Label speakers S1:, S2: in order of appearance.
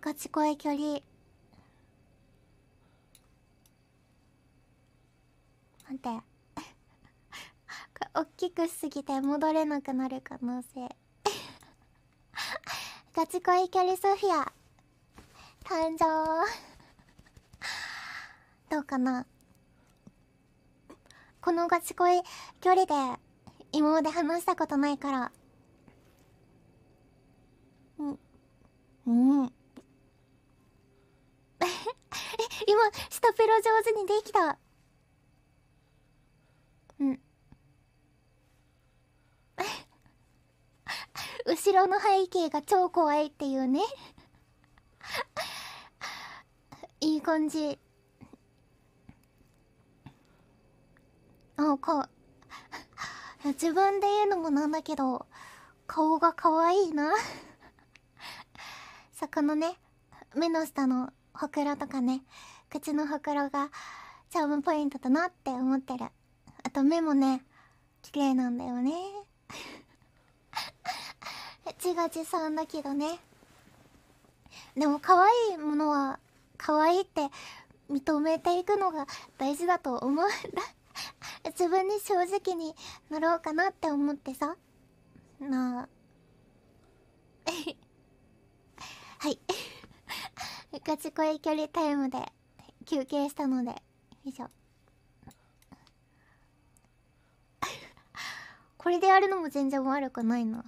S1: ガチ恋距離なんて大きくしすぎて戻れなくなる可能性ガチ恋距離ソフィア誕生どうかなこのガチ恋距離で今まで話したことないから
S2: うん今下ペロ上手にできたうん
S1: 後ろの背景が超怖いっていうねいい感じあか自分で言うのもなんだけど顔が可愛いなさかのね目の下のほくろとかね口のほくろがチャームポイントだなって思ってるあと目もね綺麗なんだよね 自画自賛だけどねでも可愛いものは可愛いって認めていくのが大事だと思うんだ 自分に正直になろうかなって思ってさなあ はいガチ恋距離タイムで休憩したのでよいしょこれでやるのも全然悪くないな